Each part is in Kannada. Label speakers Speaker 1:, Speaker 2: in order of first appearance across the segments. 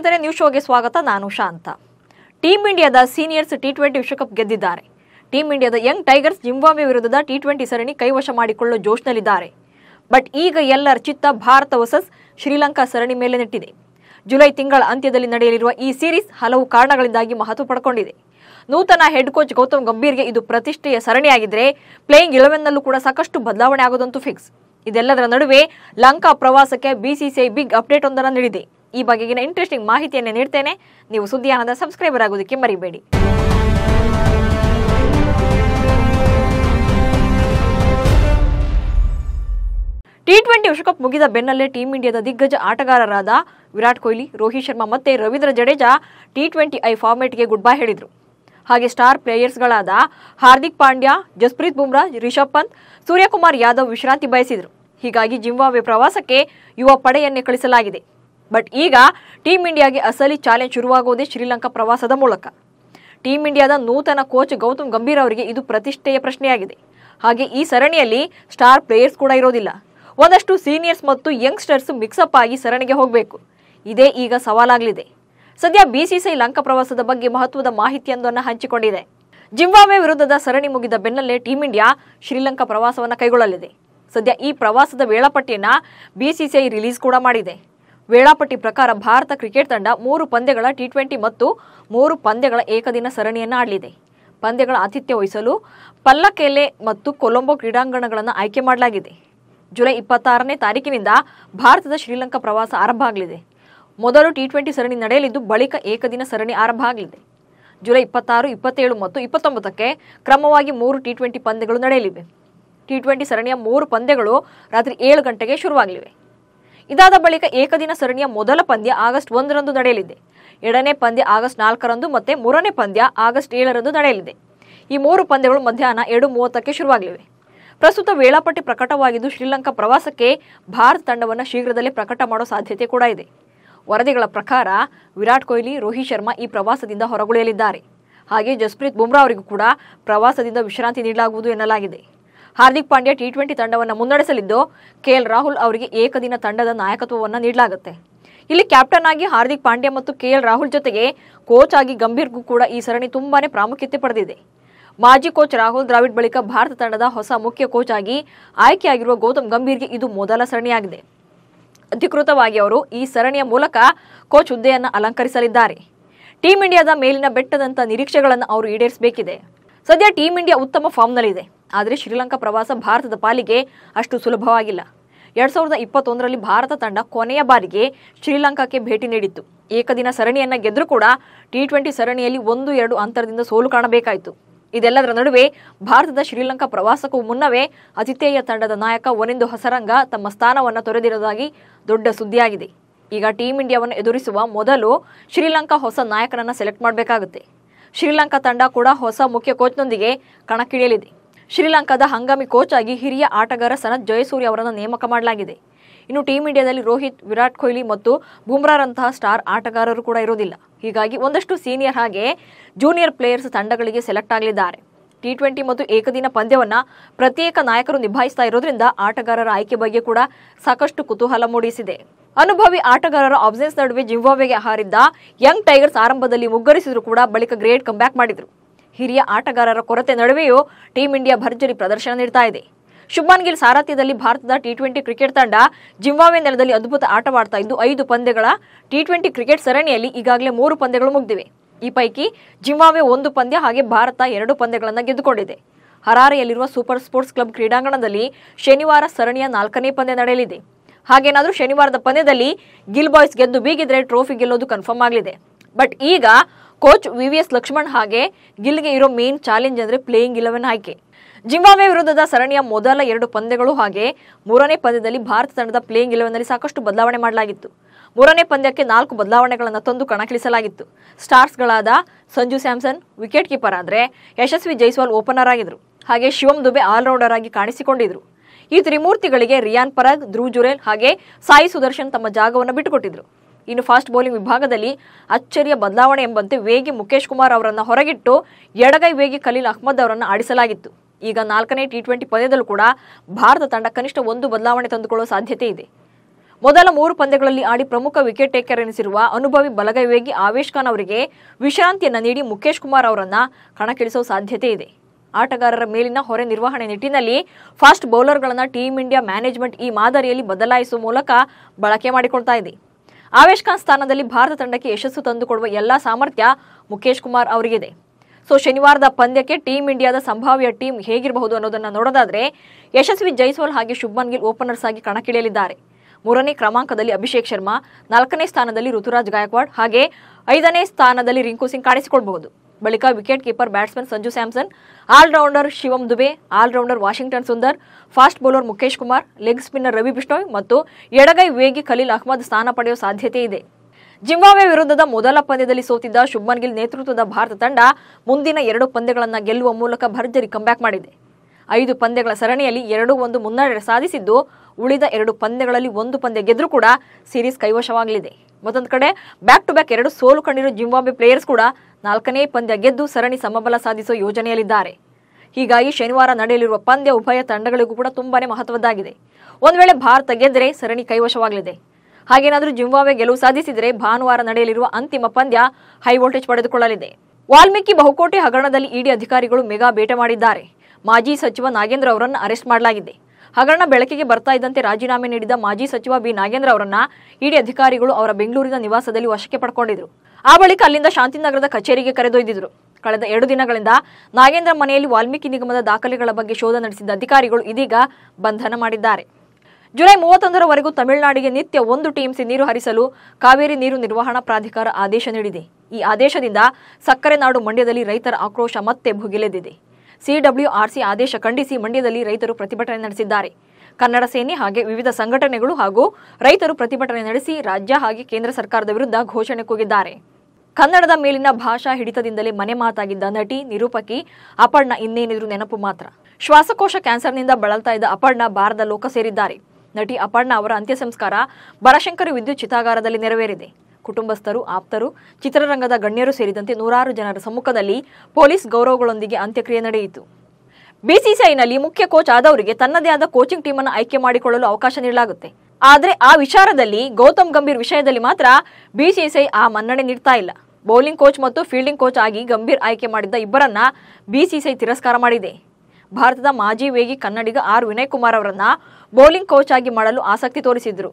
Speaker 1: ಸ್ನೇಹಿತರೆ ನ್ಯೂಸ್ ಶೋಗೆ ಸ್ವಾಗತ ನಾನು ಶಾಂತ ಟೀಂ ಇಂಡಿಯಾದ ಸೀನಿಯರ್ಸ್ ಟಿ ಟ್ವೆಂಟಿ ವಿಶ್ವಕಪ್ ಗೆದ್ದಿದ್ದಾರೆ ಟೀಂ ಇಂಡಿಯಾದ ಯಂಗ್ ಟೈಗರ್ಸ್ ಜಿಂಬಾಬೆ ವಿರುದ್ಧದ ಟಿ ಟ್ವೆಂಟಿ ಸರಣಿ ಕೈವಶ ಮಾಡಿಕೊಳ್ಳುವ ಜೋಶ್ನಲ್ಲಿದ್ದಾರೆ ಬಟ್ ಈಗ ಎಲ್ಲರ ಚಿತ್ತ ಭಾರತ ವರ್ಸಸ್ ಶ್ರೀಲಂಕಾ ಸರಣಿ ಮೇಲೆ ನೆಟ್ಟಿದೆ ಜುಲೈ ತಿಂಗಳ ಅಂತ್ಯದಲ್ಲಿ ನಡೆಯಲಿರುವ ಈ ಸೀರೀಸ್ ಹಲವು ಕಾರಣಗಳಿಂದಾಗಿ ಮಹತ್ವ ಪಡ್ಕೊಂಡಿದೆ ನೂತನ ಹೆಡ್ ಕೋಚ್ ಗೌತಮ್ ಗಂಭೀರ್ಗೆ ಇದು ಪ್ರತಿಷ್ಠೆಯ ಸರಣಿಯಾಗಿದ್ದರೆ ಪ್ಲೇಯಿಂಗ್ ಇಲೆವೆನ್ನಲ್ಲೂ ಕೂಡ ಸಾಕಷ್ಟು ಬದಲಾವಣೆ ಆಗೋದಂತೂ ಫಿಕ್ಸ್ ಇದೆಲ್ಲದರ ನಡುವೆ ಲಂಕಾ ಪ್ರವಾಸಕ್ಕೆ ಬಿಸಿಸಿಐ ಬಿಗ್ ಅಪ್ಡೇಟ್ ಒಂದನ್ನು ನೀಡಿದೆ ಈ ಬಗೆಗಿನ ಇಂಟ್ರೆಸ್ಟಿಂಗ್ ಮಾಹಿತಿಯನ್ನು ನೀಡ್ತೇನೆ ನೀವು ಸುದ್ದಿಯಾನದ ಸಬ್ಸ್ಕ್ರೈಬರ್ ಆಗೋದಕ್ಕೆ ಮರಿಬೇಡಿ ಟಿ ಟ್ವೆಂಟಿ ವಿಶ್ವಕಪ್ ಮುಗಿದ ಬೆನ್ನಲ್ಲೇ ಟೀಂ ಇಂಡಿಯಾದ ದಿಗ್ಗಜ ಆಟಗಾರರಾದ ವಿರಾಟ್ ಕೊಹ್ಲಿ ರೋಹಿತ್ ಶರ್ಮಾ ಮತ್ತೆ Ravindra Jadeja T twenty I ಫಾರ್ಮೆಟ್ಗೆ ಗುಡ್ ಬೈ ಹೇಳಿದರು ಹಾಗೆ ಸ್ಟಾರ್ ಪ್ಲೇಯರ್ಸ್ಗಳಾದ ಹಾರ್ದಿಕ್ ಪಾಂಡ್ಯ ಜಸ್ಪ್ರೀತ್ ಬುಮ್ರಾ ರಿಷಬ್ ಪಂತ್ ಸೂರ್ಯಕುಮಾರ್ ಯಾದವ್ ವಿಶ್ರಾಂತಿ ಬಯಸಿದರು ಹೀಗಾಗಿ ಜಿಂಬಾಬ್ವೆ ಪ್ರವಾಸಕ್ಕೆ ಯುವ ಪಡೆಯನ್ನೇ ಕಳಿಸಲಾಗಿದೆ ಬಟ್ ಈಗ ಟೀಂ ಇಂಡಿಯಾಗೆ ಅಸಲಿ ಚಾಲೆಂಜ್ ಶುರುವಾಗುವುದೇ ಶ್ರೀಲಂಕಾ ಪ್ರವಾಸದ ಮೂಲಕ ಟೀಂ ಇಂಡಿಯಾದ ನೂತನ ಕೋಚ್ ಗೌತಮ್ ಗಂಭೀರ್ ಅವರಿಗೆ ಇದು ಪ್ರತಿಷ್ಠೆಯ ಪ್ರಶ್ನೆಯಾಗಿದೆ ಹಾಗೆ ಈ ಸರಣಿಯಲ್ಲಿ ಸ್ಟಾರ್ ಪ್ಲೇಯರ್ಸ್ ಕೂಡ ಇರೋದಿಲ್ಲ ಒಂದಷ್ಟು ಸೀನಿಯರ್ಸ್ ಮತ್ತು ಯಂಗ್ಸ್ಟರ್ಸ್ ಮಿಕ್ಸಪ್ ಆಗಿ ಸರಣಿಗೆ ಹೋಗಬೇಕು ಇದೇ ಈಗ ಸವಾಲಾಗಲಿದೆ ಸದ್ಯ ಬಿಸಿಸಿಐ ಲಂಕಾ ಪ್ರವಾಸದ ಬಗ್ಗೆ ಮಹತ್ವದ ಮಾಹಿತಿಯೊಂದನ್ನು ಹಂಚಿಕೊಂಡಿದೆ ಜಿಂಬಾಬ್ವೆ ವಿರುದ್ಧದ ಸರಣಿ ಮುಗಿದ ಬೆನ್ನಲ್ಲೇ ಟೀಂ ಇಂಡಿಯಾ ಶ್ರೀಲಂಕಾ ಪ್ರವಾಸವನ್ನು ಕೈಗೊಳ್ಳಲಿದೆ ಸದ್ಯ ಈ ಪ್ರವಾಸದ ವೇಳಾಪಟ್ಟಿಯನ್ನು ಬಿಸಿಸಿಐ ರಿಲೀಸ್ ಕೂಡ ಮಾಡಿದೆ ವೇಳಾಪಟ್ಟಿ ಪ್ರಕಾರ ಭಾರತ ಕ್ರಿಕೆಟ್ ತಂಡ ಮೂರು ಪಂದ್ಯಗಳ ಟಿ ಟ್ವೆಂಟಿ ಮತ್ತು ಮೂರು ಪಂದ್ಯಗಳ ಏಕದಿನ ಸರಣಿಯನ್ನು ಆಡಲಿದೆ ಪಂದ್ಯಗಳ ಆತಿಥ್ಯ ವಹಿಸಲು ಪಲ್ಲಕೆಲೆ ಮತ್ತು ಕೊಲಂಬೋ ಕ್ರೀಡಾಂಗಣಗಳನ್ನು ಆಯ್ಕೆ ಮಾಡಲಾಗಿದೆ ಜುಲೈ ಇಪ್ಪತ್ತಾರನೇ ತಾರೀಕಿನಿಂದ ಭಾರತದ ಶ್ರೀಲಂಕಾ ಪ್ರವಾಸ ಆರಂಭ ಆಗಲಿದೆ ಮೊದಲು ಟಿ ಟ್ವೆಂಟಿ ಸರಣಿ ನಡೆಯಲಿದ್ದು ಬಳಿಕ ಏಕದಿನ ಸರಣಿ ಆರಂಭ ಆಗಲಿದೆ ಜುಲೈ ಇಪ್ಪತ್ತಾರು ಇಪ್ಪತ್ತೇಳು ಮತ್ತು ಇಪ್ಪತ್ತೊಂಬತ್ತಕ್ಕೆ ಕ್ರಮವಾಗಿ ಮೂರು ಟಿ ಟ್ವೆಂಟಿ ಪಂದ್ಯಗಳು ನಡೆಯಲಿವೆ ಟಿ ಟ್ವೆಂಟಿ ಸರಣಿಯ ಮೂರು ಪಂದ್ಯಗಳು ರಾತ್ರಿ ಏಳು ಗಂಟೆಗೆ ಶುರುವಾಗಲಿವೆ ಇದಾದ ಬಳಿಕ ಏಕದಿನ ಸರಣಿಯ ಮೊದಲ ಪಂದ್ಯ ಆಗಸ್ಟ್ ಒಂದರಂದು ನಡೆಯಲಿದೆ ಎರಡನೇ ಪಂದ್ಯ ಆಗಸ್ಟ್ ನಾಲ್ಕರಂದು ಮತ್ತೆ ಮೂರನೇ ಪಂದ್ಯ ಆಗಸ್ಟ್ ಏಳರಂದು ನಡೆಯಲಿದೆ ಈ ಮೂರು ಪಂದ್ಯಗಳು ಮಧ್ಯಾಹ್ನ ಎರಡು ಮೂವತ್ತಕ್ಕೆ ಶುರುವಾಗಲಿವೆ ಪ್ರಸ್ತುತ ವೇಳಾಪಟ್ಟಿ ಪ್ರಕಟವಾಗಿದ್ದು ಶ್ರೀಲಂಕಾ ಪ್ರವಾಸಕ್ಕೆ ಭಾರತ ತಂಡವನ್ನು ಶೀಘ್ರದಲ್ಲೇ ಪ್ರಕಟ ಮಾಡುವ ಸಾಧ್ಯತೆ ಕೂಡ ಇದೆ ವರದಿಗಳ ಪ್ರಕಾರ ವಿರಾಟ್ ಕೊಹ್ಲಿ ರೋಹಿತ್ ಶರ್ಮಾ ಈ ಪ್ರವಾಸದಿಂದ ಹೊರಗುಳಿಯಲಿದ್ದಾರೆ ಹಾಗೆ ಜಸ್ಪ್ರೀತ್ ಬುಮ್ರಾ ಅವರಿಗೂ ಕೂಡ ಪ್ರವಾಸದಿಂದ ವಿಶ್ರಾಂತಿ ನೀಡಲಾಗುವುದು ಎನ್ನಲಾಗಿದೆ ಹಾರ್ದಿಕ್ ಪಾಂಡ್ಯ ಟಿ ಟ್ವೆಂಟಿ ತಂಡವನ್ನು ಮುನ್ನಡೆಸಲಿದ್ದು ಕೆಎಲ್ ರಾಹುಲ್ ಅವರಿಗೆ ಏಕದಿನ ತಂಡದ ನಾಯಕತ್ವವನ್ನು ನೀಡಲಾಗುತ್ತೆ ಇಲ್ಲಿ ಕ್ಯಾಪ್ಟನ್ ಆಗಿ ಹಾರ್ದಿಕ್ ಪಾಂಡ್ಯ ಮತ್ತು ಕೆಎಲ್ ರಾಹುಲ್ ಜೊತೆಗೆ ಕೋಚ್ ಆಗಿ ಗಂಭೀರ್ಗೂ ಕೂಡ ಈ ಸರಣಿ ತುಂಬಾನೇ ಪ್ರಾಮುಖ್ಯತೆ ಪಡೆದಿದೆ ಮಾಜಿ ಕೋಚ್ ರಾಹುಲ್ ದ್ರಾವಿಡ್ ಬಳಿಕ ಭಾರತ ತಂಡದ ಹೊಸ ಮುಖ್ಯ ಕೋಚ್ ಆಗಿ ಆಯ್ಕೆಯಾಗಿರುವ ಗೌತಮ್ ಗಂಭೀರ್ಗೆ ಇದು ಮೊದಲ ಸರಣಿಯಾಗಿದೆ ಅಧಿಕೃತವಾಗಿ ಅವರು ಈ ಸರಣಿಯ ಮೂಲಕ ಕೋಚ್ ಹುದ್ದೆಯನ್ನು ಅಲಂಕರಿಸಲಿದ್ದಾರೆ ಟೀಂ ಇಂಡಿಯಾದ ಮೇಲಿನ ಬೆಟ್ಟದಂತ ನಿರೀಕ್ಷೆಗಳನ್ನು ಅವರು ಈಡೇರಿಸಬೇಕಿದೆ ಸದ್ಯ ಟೀಂ ಇಂಡಿಯಾ ಉತ್ತಮ ಫಾರ್ಮ್ನಲ್ಲಿದೆ ಆದರೆ ಶ್ರೀಲಂಕಾ ಪ್ರವಾಸ ಭಾರತದ ಪಾಲಿಗೆ ಅಷ್ಟು ಸುಲಭವಾಗಿಲ್ಲ ಎರಡ್ ಸಾವಿರದ ಇಪ್ಪತ್ತೊಂದರಲ್ಲಿ ಭಾರತ ತಂಡ ಕೊನೆಯ ಬಾರಿಗೆ ಶ್ರೀಲಂಕಾಕ್ಕೆ ಭೇಟಿ ನೀಡಿತ್ತು ಏಕದಿನ ಸರಣಿಯನ್ನ ಗೆದ್ದರೂ ಕೂಡ ಟಿ ಟ್ವೆಂಟಿ ಸರಣಿಯಲ್ಲಿ ಒಂದು ಎರಡು ಅಂತರದಿಂದ ಸೋಲು ಕಾಣಬೇಕಾಯಿತು ಇದೆಲ್ಲದರ ನಡುವೆ ಭಾರತದ ಶ್ರೀಲಂಕಾ ಪ್ರವಾಸಕ್ಕೂ ಮುನ್ನವೇ ಆತಿಥೇಯ ತಂಡದ ನಾಯಕ ಒನೆಂದು ಹಸರಂಗ ತಮ್ಮ ಸ್ಥಾನವನ್ನು ತೊರೆದಿರುವುದಾಗಿ ದೊಡ್ಡ ಸುದ್ದಿಯಾಗಿದೆ ಈಗ ಟೀಂ ಇಂಡಿಯಾವನ್ನು ಎದುರಿಸುವ ಮೊದಲು ಶ್ರೀಲಂಕಾ ಹೊಸ ನಾಯಕನನ್ನು ಸೆಲೆಕ್ಟ್ ಮಾಡಬೇಕಾಗುತ್ತೆ ಶ್ರೀಲಂಕಾ ತಂಡ ಕೂಡ ಹೊಸ ಮುಖ್ಯ ಕೋಚ್ನೊಂದಿಗೆ ಕಣಕ್ಕಿಳಿಯಲಿದೆ ಶ್ರೀಲಂಕಾದ ಹಂಗಾಮಿ ಕೋಚ್ ಆಗಿ ಹಿರಿಯ ಆಟಗಾರ ಸನತ್ ಜಯಸೂರಿ ಅವರನ್ನು ನೇಮಕ ಮಾಡಲಾಗಿದೆ ಇನ್ನು ಟೀಂ ಇಂಡಿಯಾದಲ್ಲಿ ರೋಹಿತ್ ವಿರಾಟ್ ಕೊಹ್ಲಿ ಮತ್ತು ಬುಮ್ರಾರಂತಹ ಸ್ಟಾರ್ ಆಟಗಾರರು ಕೂಡ ಇರೋದಿಲ್ಲ ಹೀಗಾಗಿ ಒಂದಷ್ಟು ಸೀನಿಯರ್ ಹಾಗೆ ಜೂನಿಯರ್ ಪ್ಲೇಯರ್ಸ್ ತಂಡಗಳಿಗೆ ಸೆಲೆಕ್ಟ್ ಆಗಲಿದ್ದಾರೆ ಟಿ ಟ್ವೆಂಟಿ ಮತ್ತು ಏಕದಿನ ಪಂದ್ಯವನ್ನು ಪ್ರತ್ಯೇಕ ನಾಯಕರು ನಿಭಾಯಿಸ್ತಾ ಇರೋದ್ರಿಂದ ಆಟಗಾರರ ಆಯ್ಕೆ ಬಗ್ಗೆ ಕೂಡ ಸಾಕಷ್ಟು ಕುತೂಹಲ ಮೂಡಿಸಿದೆ ಅನುಭವಿ ಆಟಗಾರರ ಆಬ್ಸೆನ್ಸ್ ನಡುವೆ ಜಿಂಬಾಬ್ವೆಗೆ ಹಾರಿದ್ದ ಯಂಗ್ ಟೈಗರ್ಸ್ ಆರಂಭದಲ್ಲಿ ಮುಗ್ಗರಿಸಿದ್ರು ಕೂಡ ಬಳಿಕ ಗ್ರೇಟ್ ಕಂಬ್ಯಾಕ್ ಮಾಡಿದರು ಹಿರಿಯ ಆಟಗಾರರ ಕೊರತೆ ನಡುವೆಯೂ ಟೀಂ ಇಂಡಿಯಾ ಭರ್ಜರಿ ಪ್ರದರ್ಶನ ನೀಡ್ತಾ ಇದೆ ಶುಭಾನ್ ಗಿಲ್ ಸಾರಥ್ಯದಲ್ಲಿ ಭಾರತದ ಟಿ ಟ್ವೆಂಟಿ ಕ್ರಿಕೆಟ್ ತಂಡ ಜಿಂಬಾವೆ ನೆಲದಲ್ಲಿ ಅದ್ಭುತ ಆಟವಾಡ್ತಾ ಇದ್ದು ಐದು ಪಂದ್ಯಗಳ ಟಿ ಟ್ವೆಂಟಿ ಕ್ರಿಕೆಟ್ ಸರಣಿಯಲ್ಲಿ ಈಗಾಗಲೇ ಮೂರು ಪಂದ್ಯಗಳು ಮುಗಿದಿವೆ ಈ ಪೈಕಿ ಜಿಂಬಾವೆ ಒಂದು ಪಂದ್ಯ ಹಾಗೆ ಭಾರತ ಎರಡು ಪಂದ್ಯಗಳನ್ನು ಗೆದ್ದುಕೊಂಡಿದೆ ಹರಾರೆಯಲ್ಲಿರುವ ಸೂಪರ್ ಸ್ಪೋರ್ಟ್ಸ್ ಕ್ಲಬ್ ಕ್ರೀಡಾಂಗಣದಲ್ಲಿ ಶನಿವಾರ ಸರಣಿಯ ನಾಲ್ಕನೇ ಪಂದ್ಯ ನಡೆಯಲಿದೆ ಹಾಗೇನಾದರೂ ಶನಿವಾರದ ಪಂದ್ಯದಲ್ಲಿ ಗಿಲ್ ಬಾಯ್ಸ್ ಗೆದ್ದು ಬೀಗಿದ್ರೆ ಟ್ರೋಫಿ ಗೆಲ್ಲೋದು ಕನ್ಫರ್ಮ್ ಆಗಲಿದೆ ಬಟ್ ಈಗ coach V V S Laxman ಹಾಗೆ ಗಿಲ್ಗೆ ಇರೋ ಮೇನ್ ಚಾಲೆಂಜ್ ಅಂದ್ರೆ ಪ್ಲೇಯಿಂಗ್ ಇಲೆವೆನ್ ಆಯ್ಕೆ ಜಿಂಬಾಬೆ ವಿರುದ್ಧದ ಸರಣಿಯ ಮೊದಲ ಎರಡು ಪಂದ್ಯಗಳು ಹಾಗೆ ಮೂರನೇ ಪಂದ್ಯದಲ್ಲಿ ಭಾರತ ತಂಡದ ಪ್ಲೇಯಿಂಗ್ ಇಲೆವೆನ್ನಲ್ಲಿ ಸಾಕಷ್ಟು ಬದಲಾವಣೆ ಮಾಡಲಾಗಿತ್ತು ಮೂರನೇ ಪಂದ್ಯಕ್ಕೆ ನಾಲ್ಕು ಬದಲಾವಣೆಗಳನ್ನು ತಂದು ಕಣಕ್ಕಿಳಿಸಲಾಗಿತ್ತು ಸ್ಟಾರ್ಸ್ಗಳಾದ ಸಂಜು ಸ್ಯಾಮ್ಸನ್ ವಿಕೆಟ್ ಕೀಪರ್ ಆದರೆ ಯಶಸ್ವಿ ಜೈಸ್ವಾಲ್ ಓಪನರ್ ಆಗಿದ್ರು ಹಾಗೆ ಶಿವಂ ದುಬೆ ಆಲ್ರೌಂಡರ್ ಆಗಿ ಕಾಣಿಸಿಕೊಂಡಿದ್ರು ಈ ತ್ರಿಮೂರ್ತಿಗಳಿಗೆ ರಿಯಾನ್ ಪರಾಗ್ ಧ್ರುವ್ ಜುರೇಲ್ ಹಾಗೆ ಸಾಯಿ ಸುದರ್ಶನ್ ತಮ್ಮ ಜಾಗವನ್ನು ಬಿಟ್ಟುಕೊಟ್ಟಿದ್ರು ಇನ್ನು ಫಾಸ್ಟ್ ಬೌಲಿಂಗ್ ವಿಭಾಗದಲ್ಲಿ ಅಚ್ಚರಿಯ ಬದಲಾವಣೆ ಎಂಬಂತೆ ವೇಗಿ ಮುಖೇಶ್ ಕುಮಾರ್ ಅವರನ್ನು ಹೊರಗಿಟ್ಟು ಎಡಗೈ ವೇಗಿ ಖಲೀಲ್ ಅಹ್ಮದ್ ಅವರನ್ನು ಆಡಿಸಲಾಗಿತ್ತು ಈಗ ನಾಲ್ಕನೇ ಟಿ ಟ್ವೆಂಟಿ ಪಂದ್ಯದಲ್ಲೂ ಕೂಡ ಭಾರತ ತಂಡ ಕನಿಷ್ಠ ಒಂದು ಬದಲಾವಣೆ ತಂದುಕೊಳ್ಳುವ ಸಾಧ್ಯತೆ ಇದೆ ಮೊದಲ ಮೂರು ಪಂದ್ಯಗಳಲ್ಲಿ ಆಡಿ ಪ್ರಮುಖ ವಿಕೆಟ್ ಟೇಕರ್ ಎನಿಸಿರುವ ಅನುಭವಿ ಬಲಗೈ ವೇಗಿ ಆವೇಶ್ ಖಾನ್ ಅವರಿಗೆ ವಿಶ್ರಾಂತಿಯನ್ನು ನೀಡಿ ಮುಖೇಶ್ ಕುಮಾರ್ ಅವರನ್ನು ಕಣಕ್ಕಿಳಿಸುವ ಸಾಧ್ಯತೆ ಇದೆ ಆಟಗಾರರ ಮೇಲಿನ ಹೊರೆ ನಿರ್ವಹಣೆ ನಿಟ್ಟಿನಲ್ಲಿ ಫಾಸ್ಟ್ ಬೌಲರ್ಗಳನ್ನು ಟೀಂ ಇಂಡಿಯಾ ಮ್ಯಾನೇಜ್ಮೆಂಟ್ ಈ ಮಾದರಿಯಲ್ಲಿ ಬದಲಾಯಿಸುವ ಮೂಲಕ ಬಳಕೆ ಮಾಡಿಕೊಳ್ತಾ ಇದೆ ಆವೇಶ್ ಖಾನ್ ಸ್ಥಾನದಲ್ಲಿ ಭಾರತ ತಂಡಕ್ಕೆ ಯಶಸ್ಸು ತಂದುಕೊಡುವ ಎಲ್ಲಾ ಸಾಮರ್ಥ್ಯ ಮುಖೇಶ್ ಕುಮಾರ್ ಅವರಿಗಿದೆ ಸೊ ಶನಿವಾರದ ಪಂದ್ಯಕ್ಕೆ ಟೀಂ ಇಂಡಿಯಾದ ಸಂಭಾವ್ಯ ಟೀಮ್ ಹೇಗಿರಬಹುದು ಅನ್ನೋದನ್ನು ನೋಡೋದಾದರೆ ಯಶಸ್ವಿ ಜೈಸ್ವಾಲ್ ಹಾಗೆ ಶುಭ್ಮನ್ ಗಿಲ್ ಓಪನರ್ಸ್ ಆಗಿ ಕಣಕ್ಕಿಳಿಯಲಿದ್ದಾರೆ ಮೂರನೇ ಕ್ರಮಾಂಕದಲ್ಲಿ ಅಭಿಷೇಕ್ ಶರ್ಮಾ ನಾಲ್ಕನೇ ಸ್ಥಾನದಲ್ಲಿ ಋತುರಾಜ್ ಗಾಯಕ್ವಾಡ್ ಹಾಗೆ ಐದನೇ ಸ್ಥಾನದಲ್ಲಿ ರಿಂಕು ಸಿಂಗ್ ಕಾಣಿಸಿಕೊಳ್ಳಬಹುದು ಬಳಿಕ wicket keeper batsman Sanju Samson all rounder Shivam Dube all rounder Washington Sundar fast bowler Mukesh Kumar leg spinner Ravi Bishnoi ಮತ್ತು ಎಡಗೈ ವೇಗಿ ಖಲೀಲ್ ಅಹ್ಮದ್ ಸ್ಥಾನ ಪಡೆಯುವ ಸಾಧ್ಯತೆ ಇದೆ ಜಿಂಬಾವೆ ವಿರುದ್ಧದ ಮೊದಲ ಪಂದ್ಯದಲ್ಲಿ ಸೋತಿದ್ದ ಶುಭ್ಮನ್ ಗಿಲ್ ನೇತೃತ್ವದ ಭಾರತ ತಂಡ ಮುಂದಿನ ಎರಡು ಪಂದ್ಯಗಳನ್ನು ಗೆಲ್ಲುವ ಮೂಲಕ ಭರ್ಜರಿ ಕಂಬ್ಯಾಕ್ ಮಾಡಿದೆ ಐದು ಪಂದ್ಯಗಳ ಸರಣಿಯಲ್ಲಿ ಎರಡು ಒಂದು ಮುನ್ನಡೆ ಸಾಧಿಸಿದ್ದು ಉಳಿದ ಎರಡು ಪಂದ್ಯಗಳಲ್ಲಿ ಒಂದು ಪಂದ್ಯ ಗೆದ್ದರೂ ಕೂಡ ಸೀರೀಸ್ ಕೈವಶವಾಗಲಿದೆ ಮತ್ತೊಂದು ಕಡೆ ಬ್ಯಾಕ್ ಟು ಬ್ಯಾಕ್ ಎರಡು ಸೋಲು ಕಂಡಿರುವ ಜಿಂಬಾಬೆ ಪ್ಲೇಯರ್ಸ್ ಕೂಡ ನಾಲ್ಕನೇ ಪಂದ್ಯ ಗೆದ್ದು ಸರಣಿ ಸಮಬಲ ಸಾಧಿಸುವ ಯೋಜನೆಯಲ್ಲಿದ್ದಾರೆ ಹೀಗಾಗಿ ಶನಿವಾರ ನಡೆಯಲಿರುವ ಪಂದ್ಯ ಉಭಯ ತಂಡಗಳಿಗೂ ಕೂಡ ತುಂಬಾನೇ ಮಹತ್ವದ್ದಾಗಿದೆ ಒಂದು ವೇಳೆ ಭಾರತ ಗೆದ್ದರೆ ಸರಣಿ ಕೈವಶವಾಗಲಿದೆ ಹಾಗೇನಾದರೂ ಜಿಂಬಾಬೆ ಗೆಲುವು ಸಾಧಿಸಿದರೆ ಭಾನುವಾರ ನಡೆಯಲಿರುವ ಅಂತಿಮ ಪಂದ್ಯ ಹೈ ವೋಲ್ಟೇಜ್ ಪಡೆದುಕೊಳ್ಳಲಿದೆ ವಾಲ್ಮೀಕಿ ಬಹುಕೋಟೆ ಹಗರಣದಲ್ಲಿ ಇಡಿ ಅಧಿಕಾರಿಗಳು ಮೆಗಾ ಬೇಟೆ ಮಾಡಿದ್ದಾರೆ ಮಾಜಿ ಸಚಿವ ನಾಗೇಂದ್ರ ಅವರನ್ನು ಅರೆಸ್ಟ್ ಮಾಡಲಾಗಿದೆ ಹಗರಣ ಬೆಳಕಿಗೆ ಬರ್ತಾ ಇದ್ದಂತೆ ರಾಜೀನಾಮೆ ನೀಡಿದ ಮಾಜಿ ಸಚಿವ ಬಿ ನಾಗೇಂದ್ರ ಅವರನ್ನ ಇಡಿ ಅಧಿಕಾರಿಗಳು ಅವರ ಬೆಂಗಳೂರಿನ ನಿವಾಸದಲ್ಲಿ ವಶಕ್ಕೆ ಪಡ್ಕೊಂಡಿದ್ರು ಆ ಬಳಿಕ ಅಲ್ಲಿಂದ ಶಾಂತಿನಗರದ ಕಚೇರಿಗೆ ಕರೆದೊಯ್ದಿದ್ರು ಕಳೆದ ಎರಡು ದಿನಗಳಿಂದ ನಾಗೇಂದ್ರ ಮನೆಯಲ್ಲಿ ವಾಲ್ಮೀಕಿ ನಿಗಮದ ದಾಖಲೆಗಳ ಬಗ್ಗೆ ಶೋಧ ನಡೆಸಿದ್ದ ಅಧಿಕಾರಿಗಳು ಇದೀಗ ಬಂಧನ ಮಾಡಿದ್ದಾರೆ ಜುಲೈ ಮೂವತ್ತೊಂದರವರೆಗೂ ತಮಿಳುನಾಡಿಗೆ ನಿತ್ಯ ಒಂದು ಟಿಎಂಸಿ ನೀರು ಹರಿಸಲು ಕಾವೇರಿ ನೀರು ನಿರ್ವಹಣಾ ಪ್ರಾಧಿಕಾರ ಆದೇಶ ನೀಡಿದೆ ಈ ಆದೇಶದಿಂದ ಸಕ್ಕರೆ ನಾಡು ಮಂಡ್ಯದಲ್ಲಿ ರೈತರ ಆಕ್ರೋಶ ಮತ್ತೆ ಭುಗಿಲೆದಿದೆ ಸಿಡಬ್ಲ್ಯೂಆರ್ಸಿ ಆದೇಶ ಖಂಡಿಸಿ ಮಂಡ್ಯದಲ್ಲಿ ರೈತರು ಪ್ರತಿಭಟನೆ ನಡೆಸಿದ್ದಾರೆ ಕನ್ನಡ ಸೇನೆ ಹಾಗೆ ವಿವಿಧ ಸಂಘಟನೆಗಳು ಹಾಗೂ ರೈತರು ಪ್ರತಿಭಟನೆ ನಡೆಸಿ ರಾಜ್ಯ ಹಾಗೆ ಕೇಂದ್ರ ಸರ್ಕಾರದ ವಿರುದ್ಧ ಘೋಷಣೆ ಕೂಗಿದ್ದಾರೆ ಕನ್ನಡದ ಮೇಲಿನ ಭಾಷಾ ಹಿಡಿತದಿಂದಲೇ ಮನೆ ಮಾತಾಗಿದ್ದ ನಟಿ ನಿರೂಪಕಿ ಅಪರ್ಣ ಇನ್ನೇನಿದ್ರು ನೆನಪು ಮಾತ್ರ ಶ್ವಾಸಕೋಶ ಕ್ಯಾನ್ಸರ್ನಿಂದ ಬಳಲ್ತಾ ಇದ್ದ ಅಪರ್ಣ ಬಾರದ ಲೋಕ ಸೇರಿದ್ದಾರೆ ನಟಿ ಅಪರ್ಣ ಅವರ ಅಂತ್ಯ ಸಂಸ್ಕಾರ ವಿದ್ಯುತ್ ಚಿತಾಗಾರದಲ್ಲಿ ನೆರವೇರಿದೆ ಕುಟುಂಬಸ್ಥರು ಆಪ್ತರು ಚಿತ್ರರಂಗದ ಗಣ್ಯರು ಸೇರಿದಂತೆ ನೂರಾರು ಜನರ ಸಮ್ಮುಖದಲ್ಲಿ ಪೊಲೀಸ್ ಗೌರವಗಳೊಂದಿಗೆ ಅಂತ್ಯಕ್ರಿಯೆ ನಡೆಯಿತು ಬಿಸಿಸಿಐನಲ್ಲಿ ಮುಖ್ಯ ಕೋಚ್ ಆದವರಿಗೆ ತನ್ನದೇ ಆದ ಕೋಚಿಂಗ್ ಟೀಮ್ ಅನ್ನು ಆಯ್ಕೆ ಮಾಡಿಕೊಳ್ಳಲು ಅವಕಾಶ ನೀಡಲಾಗುತ್ತೆ ಆದರೆ ಆ ವಿಚಾರದಲ್ಲಿ ಗೌತಮ್ ಗಂಭೀರ್ ವಿಷಯದಲ್ಲಿ ಮಾತ್ರ ಬಿಸಿಸಿಐ ಆ ಮನ್ನಣೆ ನೀಡ್ತಾ ಇಲ್ಲ ಬೌಲಿಂಗ್ ಕೋಚ್ ಮತ್ತು ಫೀಲ್ಡಿಂಗ್ ಕೋಚ್ ಆಗಿ ಗಂಭೀರ್ ಆಯ್ಕೆ ಮಾಡಿದ್ದ ಇಬ್ಬರನ್ನ ಬಿಸಿಸಿಐ ತಿರಸ್ಕಾರ ಮಾಡಿದೆ ಭಾರತದ ಮಾಜಿ ವೇಗಿ ಕನ್ನಡಿಗ ಆರ್ ವಿನಯ್ ಕುಮಾರ್ ಅವರನ್ನ ಬೌಲಿಂಗ್ ಕೋಚ್ ಆಗಿ ಮಾಡಲು ಆಸಕ್ತಿ ತೋರಿಸಿದ್ರು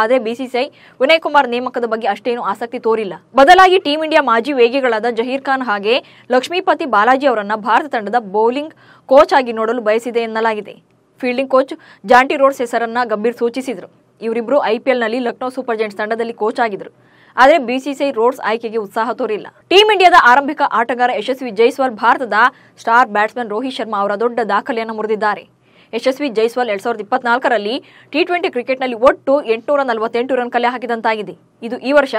Speaker 1: ಆದರೆ ಬಿಸಿಸಿಐ ವಿನಯ್ ಕುಮಾರ್ ನೇಮಕದ ಬಗ್ಗೆ ಅಷ್ಟೇನು ಆಸಕ್ತಿ ತೋರಿಲ್ಲ ಬದಲಾಗಿ ಟೀಂ ಇಂಡಿಯಾ ಮಾಜಿ ವೇಗಿಗಳಾದ ಜಹೀರ್ ಖಾನ್ ಹಾಗೆ ಲಕ್ಷ್ಮೀಪತಿ ಬಾಲಾಜಿ ಅವರನ್ನ ಭಾರತ ತಂಡದ ಬೌಲಿಂಗ್ ಕೋಚ್ ಆಗಿ ನೋಡಲು ಬಯಸಿದೆ ಎನ್ನಲಾಗಿದೆ ಫೀಲ್ಡಿಂಗ್ ಕೋಚ್ ಜಾಂಟಿ ರೋಡ್ಸ್ ಹೆಸರನ್ನ ಗಂಭೀರ್ ಸೂಚಿಸಿದರು ಇವರಿಬ್ಬರು ಐಪಿಎಲ್ನಲ್ಲಿ ಲಕ್ನೋ ಸೂಪರ್ ಜೈಂಟ್ಸ್ ತಂಡದಲ್ಲಿ ಕೋಚ್ ಆಗಿದ್ರು ಆದರೆ ಬಿಸಿಸಿಐ ರೋಡ್ಸ್ ಆಯ್ಕೆಗೆ ಉತ್ಸಾಹ ತೋರಿಲ್ಲ ಟೀಂ ಇಂಡಿಯಾದ ಆರಂಭಿಕ ಆಟಗಾರ ಯಶಸ್ವಿ ಜೈಸ್ವಾಲ್ ಭಾರತದ ಸ್ಟಾರ್ ಬ್ಯಾಟ್ಸ್ಮನ್ ರೋಹಿತ್ ಶರ್ಮಾ ಅವರ ದೊಡ್ಡ ದಾಖಲೆಯನ್ನು ಮುರಿದಿದ್ದಾರೆ ಯಶಸ್ವಿ ಜೈಸ್ವಾಲ್ ಎರಡ್ ಸಾವಿರದ ಇಪ್ಪತ್ನಾಲ್ಕರಲ್ಲಿ ಟಿ ಟ್ವೆಂಟಿ ಕ್ರಿಕೆಟ್ನಲ್ಲಿ ಒಟ್ಟು ಎಂಟುನೂರ ನಲವತ್ತೆಂಟು ರನ್ ಕಲೆ ಹಾಕಿದಂತಾಗಿದೆ ಇದು ಈ ವರ್ಷ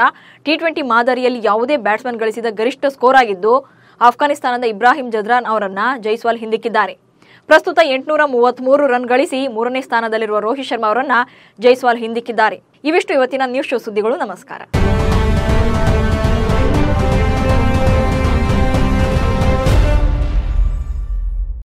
Speaker 1: ಟಿ ಟ್ವೆಂಟಿ ಮಾದರಿಯಲ್ಲಿ ಯಾವುದೇ ಬ್ಯಾಟ್ಸ್ಮನ್ ಗಳಿಸಿದ ಗರಿಷ್ಠ ಸ್ಕೋರ್ ಆಗಿದ್ದು ಆಫ್ಘಾನಿಸ್ತಾನದ ಇಬ್ರಾಹಿಂ ಜದ್ರಾನ್ ಅವರನ್ನ ಜೈಸ್ವಾಲ್ ಹಿಂದಿಕ್ಕಿದ್ದಾರೆ ಪ್ರಸ್ತುತ ಎಂಟುನೂರ ಮೂವತ್ಮೂರು ರನ್ ಗಳಿಸಿ ಮೂರನೇ ಸ್ಥಾನದಲ್ಲಿರುವ ರೋಹಿತ್ ಶರ್ಮಾ ಅವರನ್ನ ಜೈಸ್ವಾಲ್ ಹಿಂದಿಕ್ಕಿದ್ದಾರೆ ಇವಿಷ್ಟು ಇವತ್ತಿನ ನ್ಯೂಸ್ ಶೋ ಸುದ್ದಿಗಳು ನಮಸ್ಕಾರ